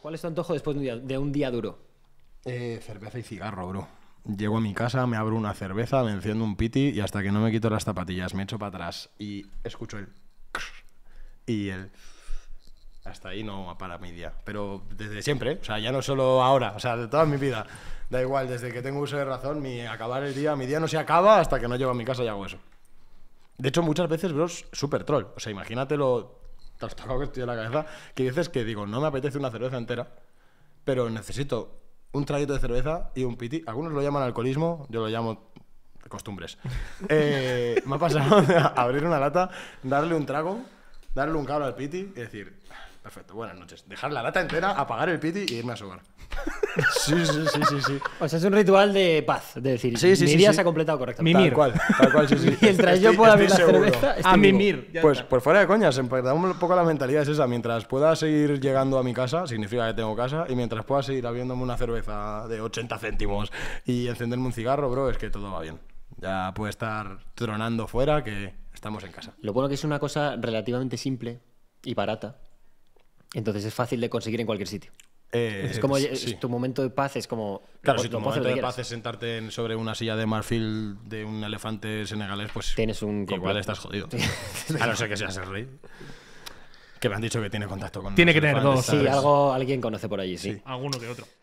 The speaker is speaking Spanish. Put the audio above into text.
¿Cuál es tu antojo después de un día, duro? Eh, cerveza y cigarro, bro. Llego a mi casa, me abro una cerveza, me enciendo un piti y hasta que no me quito las zapatillas, me echo para atrás y escucho el... Y el... Hasta ahí no para mi día. Pero desde siempre, o sea, ya no solo ahora, o sea, de toda mi vida. Da igual, desde que tengo uso de razón, mi acabar el día, mi día no se acaba hasta que no llego a mi casa y hago eso. De hecho, muchas veces, bro, súper troll. O sea, imagínatelo que estoy en la cabeza, que dices que digo, no me apetece una cerveza entera, pero necesito un traguito de cerveza y un piti. Algunos lo llaman alcoholismo, yo lo llamo costumbres. Eh, me ha pasado abrir una lata, darle un trago, darle un cabro al piti y decir, perfecto, buenas noches. Dejar la lata entera, apagar el piti y irme a sobar. Sí, sí, sí, O sea, es un ritual de paz, de decir, mi día se ha completado correctamente. Tal Mientras yo pueda abrir la cerveza, a ah, mimir. Pues, por pues fuera de coñas, dame un poco la mentalidad es esa. Mientras pueda seguir llegando a mi casa, significa que tengo casa, y mientras pueda seguir abriéndome una cerveza de 80 céntimos y encenderme un cigarro, bro, es que todo va bien. Ya puede estar tronando fuera que estamos en casa. Lo bueno que es una cosa relativamente simple y barata. Entonces es fácil de conseguir en cualquier sitio. Eh, es como pues, tu momento de paz, es como. Claro, si tu momento de paz es sentarte sobre una silla de marfil de un elefante senegalés, pues. Tienes un. Igual estás jodido. a no ser que seas el rey. Que me han dicho que tiene contacto con. Tiene que tener dos. Sí, algo, alguien conoce por allí, sí. Alguno que otro.